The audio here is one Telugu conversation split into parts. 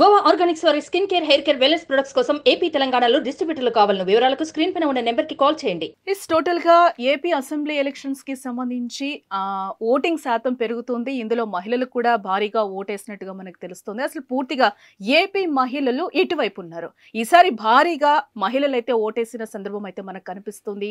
గోవా ఆర్గానిక్స్ వారి skin care hair care wellness products కోసం ఏపీ తెలంగాణలో డిస్ట్రిబ్యూటర్లు కావాలను వివరాలకు స్క్రీన్ పైన ఉన్న నెంబర్ కి కాల్ చేయండి ఇస్ టోటల్ గా ఏపీ అసెంబ్లీ ఎలక్షన్స్ కి సంబంధించి ఓటింగ్ శాతం పెరుగుతుంది ఇందులో మహిళలు కూడా భారీగా ఓటేసినట్టుగా మనకు తెలుస్తుంది అసలు పూర్తిగా ఏపీ మహిళలు ఇటువైపు ఉన్నారు ఈసారి భారీగా మహిళలు అయితే ఓటేసిన సందర్భం అయితే మనకు కనిపిస్తుంది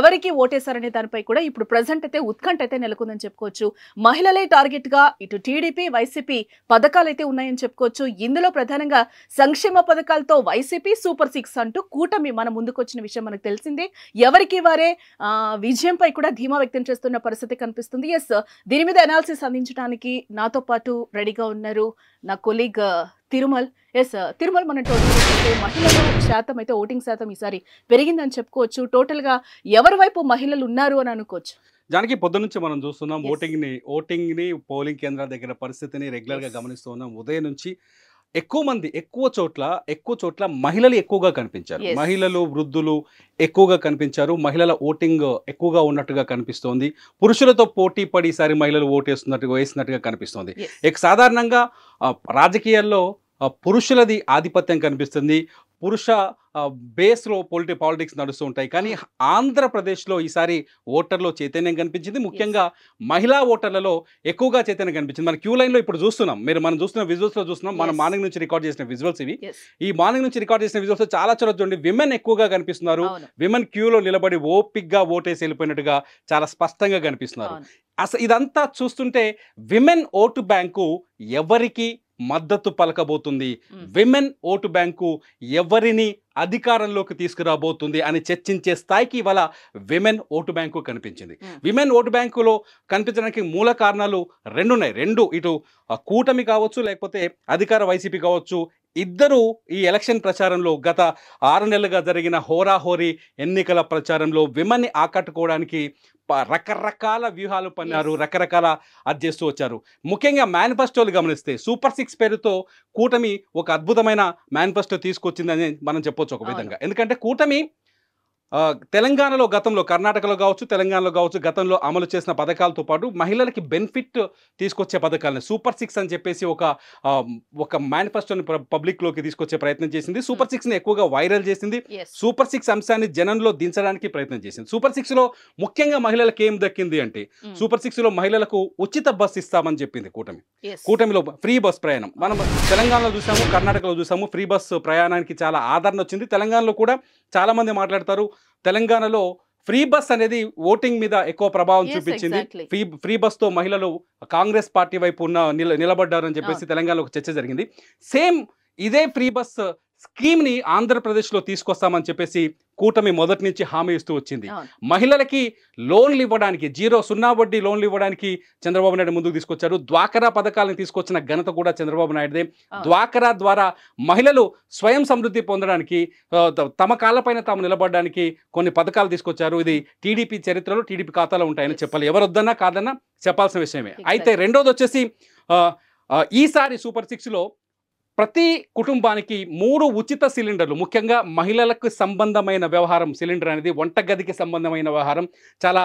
ఎవరికి ఓటేశారనే దానిపై కూడా ఇప్పుడు ప్రజెంట్ అయితే ఉత్కంఠ అయితే నెలకొందని చెప్పుకోవచ్చు మహిళలే టార్గెట్ గా ఇటు టీడీపీ వైసీపీ పథకాలు అయితే ఉన్నాయని చెప్పుకోవచ్చు ఇందులో ప్రధానంగా సంక్షేమ పథకాలతో వైసీపీ సూపర్ సిక్స్ అంటూ కూటమి మన ముందుకొచ్చిన విషయం మనకు తెలిసిందే ఎవరికి వారే విజయంపై కూడా ధీమా వ్యక్తం చేస్తున్న పరిస్థితి కనిపిస్తుంది ఎస్ దీని మీద అనాలిసిస్ అందించడానికి నాతో పాటు రెడీగా ఉన్నారు నా కొలీగ్ తిరుమల్ ఎస్ తిరుమల్ మన టోటల్ మహిళల శాతం అయితే ఓటింగ్ శాతం ఈసారి పెరిగిందని చెప్పుకోవచ్చు టోటల్గా ఎవరి వైపు మహిళలు ఉన్నారు అని అనుకోవచ్చు పొద్దు పొద్దునుంచి మనం చూస్తున్నాం ఓటింగ్ని ఓటింగ్ని పోలింగ్ కేంద్రాల దగ్గర పరిస్థితిని రెగ్యులర్గా గమనిస్తూ ఉన్నాం ఉదయం నుంచి ఎక్కువ మంది ఎక్కువ చోట్ల ఎక్కువ చోట్ల మహిళలు ఎక్కువగా కనిపించారు మహిళలు వృద్ధులు ఎక్కువగా కనిపించారు మహిళల ఓటింగ్ ఎక్కువగా ఉన్నట్టుగా కనిపిస్తోంది పురుషులతో పోటీ పడి ఈసారి మహిళలు ఓటేస్తున్నట్టుగా వేస్తున్నట్టుగా కనిపిస్తోంది సాధారణంగా రాజకీయాల్లో పురుషులది ఆధిపత్యం కనిపిస్తుంది పురుష బేస్లో పొలిటి పాలిటిక్స్ నడుస్తూ ఉంటాయి కానీ ఆంధ్రప్రదేశ్లో ఈసారి ఓటర్లో చైతన్యం కనిపించింది ముఖ్యంగా మహిళా ఓటర్లలో ఎక్కువగా చైతన్యం కనిపించింది మన క్యూ లైన్లో ఇప్పుడు చూస్తున్నాం మీరు మనం చూస్తున్న విజువల్స్లో చూస్తున్నాం మనం మార్నింగ్ నుంచి రికార్డ్ చేసిన విజువల్స్ ఇవి ఈ మార్నింగ్ నుంచి రికార్డ్ చేసిన విజువల్స్ చాలా చూడండి విమెన్ ఎక్కువగా కనిపిస్తున్నారు విమెన్ క్యూలో నిలబడి ఓపిక్గా ఓటేసి వెళ్ళిపోయినట్టుగా చాలా స్పష్టంగా కనిపిస్తున్నారు అసలు ఇదంతా చూస్తుంటే విమెన్ ఓటు బ్యాంకు ఎవరికి మద్దతు పలకబోతుంది విమెన్ ఓటు బ్యాంకు ఎవరిని అధికారంలోకి తీసుకురాబోతుంది అని చర్చించే స్థాయికి ఇవాళ విమెన్ ఓటు బ్యాంకు కనిపించింది విమెన్ ఓటు బ్యాంకులో కనిపించడానికి మూల కారణాలు రెండున్నాయి రెండు ఇటు కూటమి కావచ్చు లేకపోతే అధికార వైసీపీ కావచ్చు ఇద్దరు ఈ ఎలక్షన్ ప్రచారంలో గత ఆరు నెలలుగా జరిగిన హోరాహోరీ ఎన్నికల ప్రచారంలో విమన్ని ఆకట్టుకోవడానికి రకరకాల వ్యూహాలు పన్నారు రకరకాల అది చేస్తూ వచ్చారు ముఖ్యంగా మేనిఫెస్టోలు గమనిస్తే సూపర్ సిక్స్ పేరుతో కూటమి ఒక అద్భుతమైన మేనిఫెస్టో తీసుకొచ్చిందని మనం చెప్పొచ్చు ఒక విధంగా ఎందుకంటే కూటమి తెలంగాణలో గతంలో కర్ణాటకలో కావచ్చు తెలంగాణలో కావచ్చు గతంలో అమలు చేసిన పథకాలతో పాటు మహిళలకి బెనిఫిట్ తీసుకొచ్చే పథకాలని సూపర్ సిక్స్ అని చెప్పేసి ఒక ఒక మేనిఫెస్టోని పబ్లిక్లోకి తీసుకొచ్చే ప్రయత్నం చేసింది సూపర్ సిక్స్ని ఎక్కువగా వైరల్ చేసింది సూపర్ సిక్స్ అంశాన్ని జనంలో దించడానికి ప్రయత్నం చేసింది సూపర్ సిక్స్లో ముఖ్యంగా మహిళలకు ఏం దక్కింది అంటే hmm. సూపర్ సిక్స్లో మహిళలకు ఉచిత బస్ ఇస్తామని చెప్పింది కూటమి కూటమిలో ఫ్రీ బస్ ప్రయాణం మనం తెలంగాణలో చూసాము కర్ణాటకలో చూసాము ఫ్రీ బస్ ప్రయాణానికి చాలా ఆదరణ వచ్చింది తెలంగాణలో కూడా చాలామంది మాట్లాడతారు తెలంగాణలో ఫ్రీ బస్ అనేది ఓటింగ్ మీద ఎక్కువ ప్రభావం చూపించింది ఫ్రీ ఫ్రీ బస్తో మహిళలు కాంగ్రెస్ పార్టీ వైపు ఉన్న నిలబడ్డారని చెప్పేసి తెలంగాణలో ఒక చర్చ జరిగింది సేమ్ ఇదే ఫ్రీ బస్ స్కీమ్ని ఆంధ్రప్రదేశ్లో తీసుకొస్తామని చెప్పేసి కూటమి మొదటి నుంచి హామీ ఇస్తూ వచ్చింది మహిళలకి లోన్లు ఇవ్వడానికి జీరో సున్నా వడ్డీ లోన్లు ఇవ్వడానికి చంద్రబాబు నాయుడు ముందుకు తీసుకొచ్చారు ద్వాకరా పథకాలను తీసుకొచ్చిన ఘనత కూడా చంద్రబాబు నాయుడుదే ద్వాకరా ద్వారా మహిళలు స్వయం సమృద్ధి పొందడానికి తమ కాళ్ళపైన తాము నిలబడడానికి కొన్ని పథకాలు తీసుకొచ్చారు ఇది టీడీపీ చరిత్రలో టీడీపీ ఖాతాలో ఉంటాయని చెప్పాలి ఎవరొద్దన్నా కాదన్నా చెప్పాల్సిన విషయమే అయితే రెండోది వచ్చేసి ఈసారి సూపర్ సిక్స్లో ప్రతి కుటుంబానికి మూడు ఉచిత సిలిండర్లు ముఖ్యంగా మహిళలకు సంబంధమైన వ్యవహారం సిలిండర్ అనేది వంటగదికి సంబంధమైన వ్యవహారం చాలా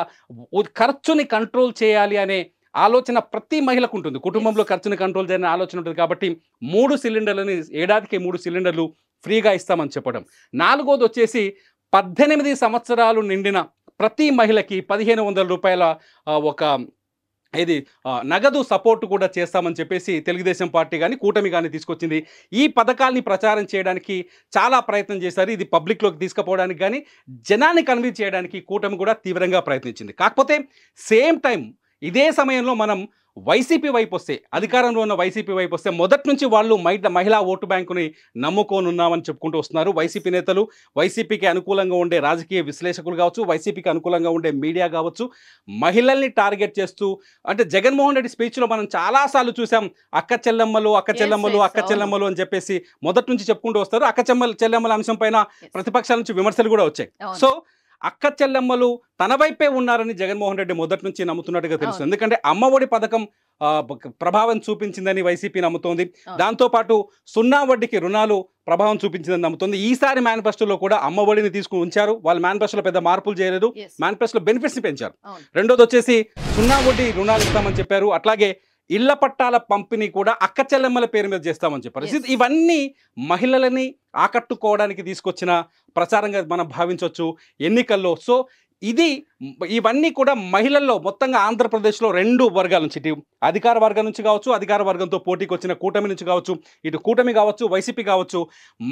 ఖర్చుని కంట్రోల్ చేయాలి అనే ఆలోచన ప్రతి మహిళకు ఉంటుంది కుటుంబంలో ఖర్చుని కంట్రోల్ చేయని ఆలోచన ఉంటుంది కాబట్టి మూడు సిలిండర్లని ఏడాదికి మూడు సిలిండర్లు ఫ్రీగా ఇస్తామని చెప్పడం నాలుగోది వచ్చేసి పద్దెనిమిది సంవత్సరాలు నిండిన ప్రతి మహిళకి పదిహేను వందల రూపాయల ఒక ఇది నగదు సపోర్టు కూడా చేస్తామని చెప్పేసి తెలుగుదేశం పార్టీ కానీ కూటమి కానీ తీసుకొచ్చింది ఈ పథకాల్ని ప్రచారం చేయడానికి చాలా ప్రయత్నం చేశారు ఇది పబ్లిక్లోకి తీసుకుపోవడానికి కానీ జనాన్ని కన్విన్స్ చేయడానికి కూటమి కూడా తీవ్రంగా ప్రయత్నించింది కాకపోతే సేమ్ టైం ఇదే సమయంలో మనం వైసీపీ వైపు వస్తే అధికారంలో ఉన్న వైసీపీ వైపు వస్తే మొదటి నుంచి వాళ్ళు మహిళా ఓటు బ్యాంకుని నమ్ముకోనున్నామని చెప్పుకుంటూ వస్తున్నారు వైసీపీ నేతలు వైసీపీకి అనుకూలంగా ఉండే రాజకీయ విశ్లేషకులు కావచ్చు వైసీపీకి అనుకూలంగా ఉండే మీడియా కావచ్చు మహిళల్ని టార్గెట్ చేస్తూ అంటే జగన్మోహన్ రెడ్డి స్పీచ్లో మనం చాలాసార్లు చూసాం అక్క చెల్లెమ్మలు అక్క చెల్లెమ్మలు అక్క చెల్లెమ్మలు అని చెప్పేసి మొదటి నుంచి చెప్పుకుంటూ వస్తారు అక్క చెల్లెమ్మల అంశం పైన ప్రతిపక్షాల నుంచి విమర్శలు కూడా వచ్చాయి సో అక్క చెల్లెమ్మలు తన వైపే ఉన్నారని జగన్మోహన్ రెడ్డి మొదటి నుంచి నమ్ముతున్నట్టుగా తెలుస్తుంది ఎందుకంటే అమ్మఒడి పథకం ప్రభావం చూపించిందని వైసీపీ నమ్ముతోంది దాంతోపాటు సున్నా వడ్డీకి రుణాలు ప్రభావం చూపించిందని నమ్ముతుంది ఈసారి మేనిఫెస్టోలో కూడా అమ్మఒడిని తీసుకుని ఉంచారు వాళ్ళు మేనిఫెస్టోలో పెద్ద మార్పులు చేయలేదు మేనిఫెస్టోలో బెనిఫిట్స్ని పెంచారు రెండోది వచ్చేసి సున్నా వడ్డీ రుణాలు ఇస్తామని చెప్పారు అట్లాగే ఇళ్ల పట్టాల పంపిణీ కూడా అక్క చెల్లెమ్మల పేరు మీద చేస్తామని చెప్పారు ఇవన్నీ మహిళలని ఆకట్టుకోవడానికి తీసుకొచ్చిన ప్రచారంగా మనం భావించవచ్చు ఎన్నికల్లో సో ఇది ఇవన్నీ కూడా మహిళల్లో మొత్తంగా ఆంధ్రప్రదేశ్లో రెండు వర్గాల నుంచి ఇటు అధికార వర్గం నుంచి కావచ్చు అధికార వర్గంతో పోటీకి వచ్చిన కూటమి నుంచి కావచ్చు ఇటు కూటమి కావచ్చు వైసీపీ కావచ్చు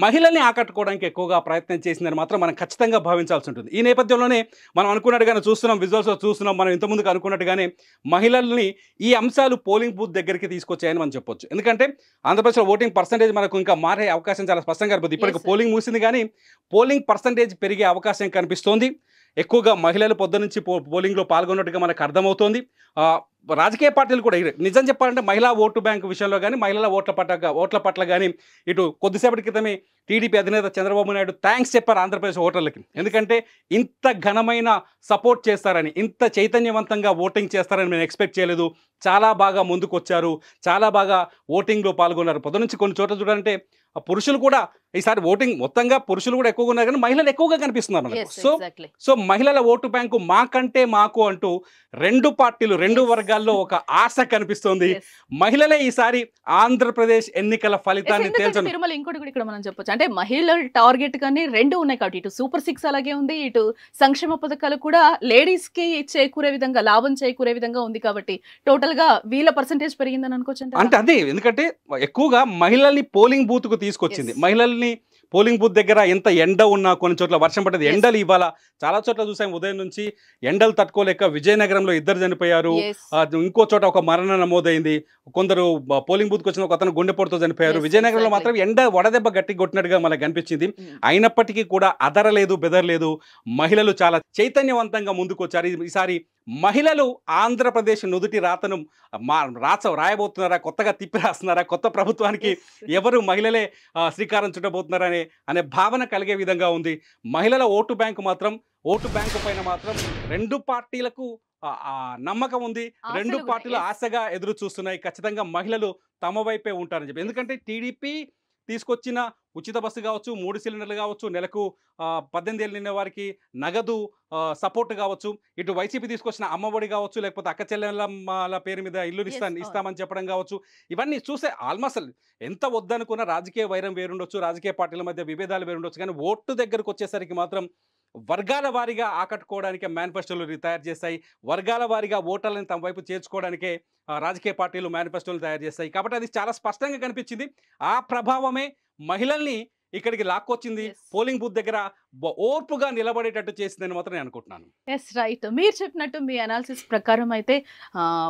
మహిళల్ని ఆకట్టుకోవడానికి ఎక్కువగా ప్రయత్నం చేసిందని మాత్రం మనం ఖచ్చితంగా భావించాల్సి ఉంటుంది ఈ నేపథ్యంలోనే మనం అనుకున్నట్టుగానే చూస్తున్నాం విజువల్స్లో చూస్తున్నాం మనం ఇంతకుముందు అనుకున్నట్టుగానే మహిళల్ని ఈ అంశాలు పోలింగ్ బూత్ దగ్గరికి తీసుకొచ్చాయని మనం చెప్పొచ్చు ఎందుకంటే ఆంధ్రప్రదేశ్లో ఓటింగ్ పర్సంటేజ్ మనకు ఇంకా మారే అవకాశం చాలా స్పష్టంగా కనిపిస్తుంది ఇప్పటికి పోలింగ్ ముగిసింది కానీ పోలింగ్ పర్సంటేజ్ పెరిగే అవకాశం కనిపిస్తోంది ఎక్కువగా మహిళలు పొద్దు నుంచి పో పోలింగ్లో పాల్గొన్నట్టుగా మనకు అర్థమవుతోంది రాజకీయ పార్టీలు కూడా నిజం చెప్పాలంటే మహిళా ఓటు బ్యాంకు విషయంలో కానీ మహిళల ఓట్ల పట్ల ఓట్ల పట్ల కానీ ఇటు కొద్దిసేపటి క్రితమే టీడీపీ అధినేత చంద్రబాబు నాయుడు థ్యాంక్స్ చెప్పారు ఆంధ్రప్రదేశ్ ఓటర్లకి ఎందుకంటే ఇంత ఘనమైన సపోర్ట్ చేస్తారని ఇంత చైతన్యవంతంగా ఓటింగ్ చేస్తారని మేము ఎక్స్పెక్ట్ చేయలేదు చాలా బాగా ముందుకు వచ్చారు చాలా బాగా ఓటింగ్లో పాల్గొన్నారు పొద్దు నుంచి కొన్ని చోట్ల చూడాలంటే పురుషులు కూడా ఈసారి ఓటింగ్ మొత్తంగా పురుషులు కూడా ఎక్కువగా ఉన్నారు కానీ మహిళలు ఎక్కువగా కనిపిస్తున్నారు సో సో మహిళల ఓటు బ్యాంకు మాకంటే మాకు అంటూ రెండు పార్టీలు రెండు వర్గాల్లో ఒక ఆశ కనిపిస్తోంది మహిళలే ఈసారి ఆంధ్రప్రదేశ్ ఎన్నికల ఫలితాన్ని ఇంకోటి మనం అంటే మహిళలు టార్గెట్ కానీ రెండు ఉన్నాయి కాబట్టి ఇటు సూపర్ సిక్స్ అలాగే ఉంది ఇటు సంక్షేమ పథకాలు కూడా లేడీస్ కి చేకూరే విధంగా లాభం చేకూరే విధంగా ఉంది కాబట్టి టోటల్ గా వీళ్ళ పర్సెంటేజ్ పెరిగిందని అనుకోవచ్చు అంటే అదే ఎందుకంటే ఎక్కువగా మహిళల్ని పోలింగ్ బూత్ కు తీసుకొచ్చింది మహిళల్ని పోలింగ్ బూత్ దగ్గర ఎంత ఎండ ఉన్నా కొన్ని చోట్ల వర్షం పడ్డది ఎండలు ఇవాళ చాలా చోట్ల చూసాం ఉదయం నుంచి ఎండలు తట్టుకోలేక విజయనగరంలో ఇద్దరు చనిపోయారు ఇంకో చోట ఒక మరణ నమోదైంది కొందరు పోలింగ్ బూత్కి వచ్చిన ఒక అతను గుండెపోటుతో చనిపోయారు విజయనగరంలో మాత్రం ఎండ వడదెబ్బ గట్టి కొట్టినట్టుగా మనకు కనిపించింది hmm. అయినప్పటికీ కూడా అదరలేదు బెదరలేదు మహిళలు చాలా చైతన్యవంతంగా ముందుకు వచ్చారు ఈసారి మహిళలు ఆంధ్రప్రదేశ్ నుదుటి రాతను మా రాచ రాయబోతున్నారా కొత్తగా తిప్పి రాస్తున్నారా కొత్త ప్రభుత్వానికి ఎవరు మహిళలే శ్రీకారం చుట్టబోతున్నారనే అనే భావన కలిగే విధంగా ఉంది మహిళల ఓటు బ్యాంకు మాత్రం ఓటు బ్యాంకు పైన మాత్రం రెండు పార్టీలకు నమ్మకం ఉంది రెండు పార్టీలు ఆశగా ఎదురు చూస్తున్నాయి ఖచ్చితంగా మహిళలు తమ వైపే ఉంటారని చెప్పి ఎందుకంటే టీడీపీ తీసుకొచ్చిన ఉచిత బస్సు కావచ్చు మూడు సిలిండర్లు కావచ్చు నెలకు పద్దెనిమిది ఏళ్ళు నిన్న వారికి నగదు సపోర్ట్ కావచ్చు ఇటు వైసీపీ తీసుకొచ్చిన అమ్మఒడి కావచ్చు లేకపోతే అక్క చెల్లెల పేరు మీద ఇల్లు ఇస్తా ఇస్తామని చెప్పడం కావచ్చు ఇవన్నీ చూసే ఆల్మోస్ట్ ఎంత వద్దనుకున్న రాజకీయ వైరం వేరుండొచ్చు రాజకీయ పార్టీల మధ్య విభేదాలు వేరుండొచ్చు కానీ ఓటు దగ్గరకు వచ్చేసరికి మాత్రం వర్గాల వారీగా ఆకట్టుకోవడానికి మేనిఫెస్టోలు తయారు చేస్తాయి వర్గాల వారీగా ఓటర్లను తమ వైపు చేర్చుకోవడానికే రాజకీయ పార్టీలు మేనిఫెస్టోలు తయారు చేస్తాయి కాబట్టి అది చాలా స్పష్టంగా కనిపించింది ఆ ప్రభావమే మహిళల్ని ఇక్కడికి లాక్కొచ్చింది పోలింగ్ బూత్ దగ్గర ఓర్పుగా నిలబడేటట్టు చేసిందని మాత్రం నేను అనుకుంటున్నాను ఎస్ రైట్ మీరు చెప్పినట్టు మీ అనాలిసిస్ ప్రకారం అయితే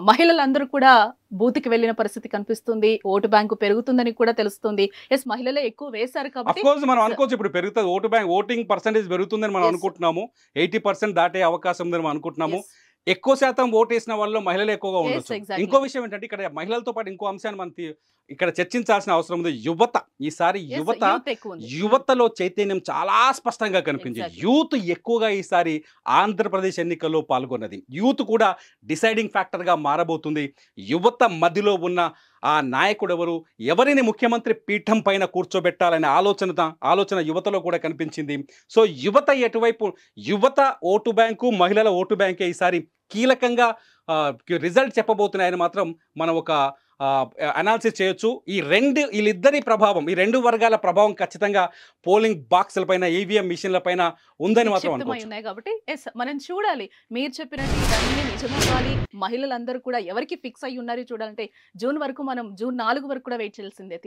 మహిళలందరూ కూడా బూత్కి వెళ్ళిన పరిస్థితి కనిపిస్తుంది ఓటు బ్యాంకు పెరుగుతుందని కూడా తెలుస్తుంది ఎస్ మహిళలే ఎక్కువ వేశారు కాబట్టి మనం అనుకోవచ్చు ఇప్పుడు పెరుగుతుంది ఓటు బ్యాంక్ ఓటింగ్ పర్సంటేజ్ పెరుగుతుందని మనం అనుకుంటున్నాము ఎయిటీ పర్సెంట్ దాటే అవకాశం ఉందని మనం అనుకుంటున్నాము ఎక్కువ శాతం ఓటు వేసిన వాళ్ళు మహిళలు ఎక్కువగా ఉండొచ్చు ఇంకో విషయం ఏంటంటే ఇక్కడ మహిళలతో పాటు ఇంకో అంశాన్ని మనం ఇక్కడ చర్చించాల్సిన అవసరం ఉంది యువత ఈసారి యువత యువతలో చైతన్యం చాలా స్పష్టంగా కనిపించింది యూత్ ఎక్కువగా ఈసారి ఆంధ్రప్రదేశ్ ఎన్నికల్లో పాల్గొన్నది యూత్ కూడా డిసైడింగ్ ఫ్యాక్టర్గా మారబోతుంది యువత మధ్యలో ఉన్న ఆ నాయకుడు ఎవరు ఎవరిని ముఖ్యమంత్రి పీఠం పైన కూర్చోబెట్టాలనే ఆలోచన ఆలోచన యువతలో కూడా కనిపించింది సో యువత ఎటువైపు యువత ఓటు బ్యాంకు మహిళల ఓటు బ్యాంకే ఈసారి కీలకంగా రిజల్ట్ చెప్పబోతున్నాయని మాత్రం మనం ఒక అనాలిసిస్ చేయొచ్చు ఈ రెండు వీళ్ళిద్దరి ప్రభావం ఈ రెండు వర్గాల ప్రభావం ఖచ్చితంగా పోలింగ్ బాక్సుల పైన ఈవీఎం e మిషన్ల పైన ఉందని మాత్రం ఉన్నాయి కాబట్టి ఎస్ మనం చూడాలి మీరు చెప్పినట్టు మహిళలందరూ కూడా ఎవరికి ఫిక్స్ అయ్యి ఉన్నారు చూడాలంటే జూన్ వరకు మనం జూన్ నాలుగు వరకు కూడా వెయిట్ చేయాల్సిందే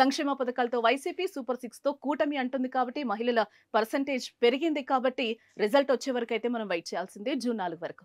సంక్షేమ పథకాలతో వైసీపీ సూపర్ సిక్స్ తో కూటమి అంటుంది కాబట్టి మహిళల పర్సంటేజ్ పెరిగింది కాబట్టి రిజల్ట్ వచ్చే వరకు అయితే మనం వెయిట్ చేయాల్సిందే జూన్ నాలుగు వరకు